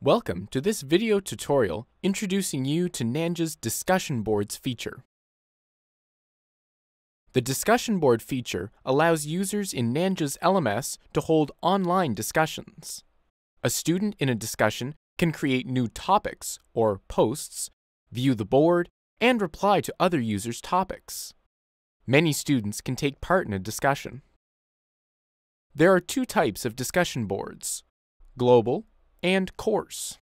Welcome to this video tutorial introducing you to Nanja's Discussion Boards feature. The Discussion Board feature allows users in Nanja's LMS to hold online discussions. A student in a discussion can create new topics, or posts, view the board, and reply to other users' topics. Many students can take part in a discussion. There are two types of discussion boards, global and course.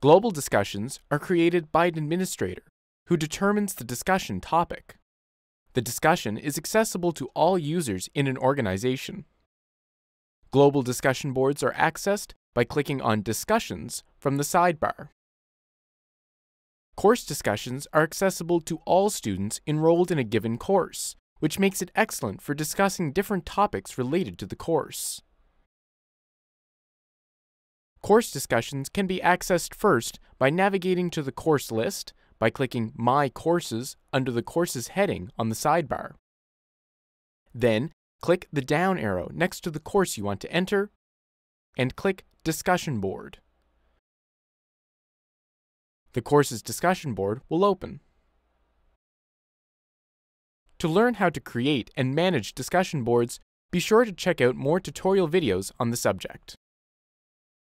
Global discussions are created by an administrator who determines the discussion topic. The discussion is accessible to all users in an organization. Global discussion boards are accessed by clicking on Discussions from the sidebar. Course discussions are accessible to all students enrolled in a given course, which makes it excellent for discussing different topics related to the course. Course discussions can be accessed first by navigating to the course list by clicking My Courses under the Courses heading on the sidebar. Then, click the down arrow next to the course you want to enter and click Discussion Board. The course's discussion board will open. To learn how to create and manage discussion boards, be sure to check out more tutorial videos on the subject.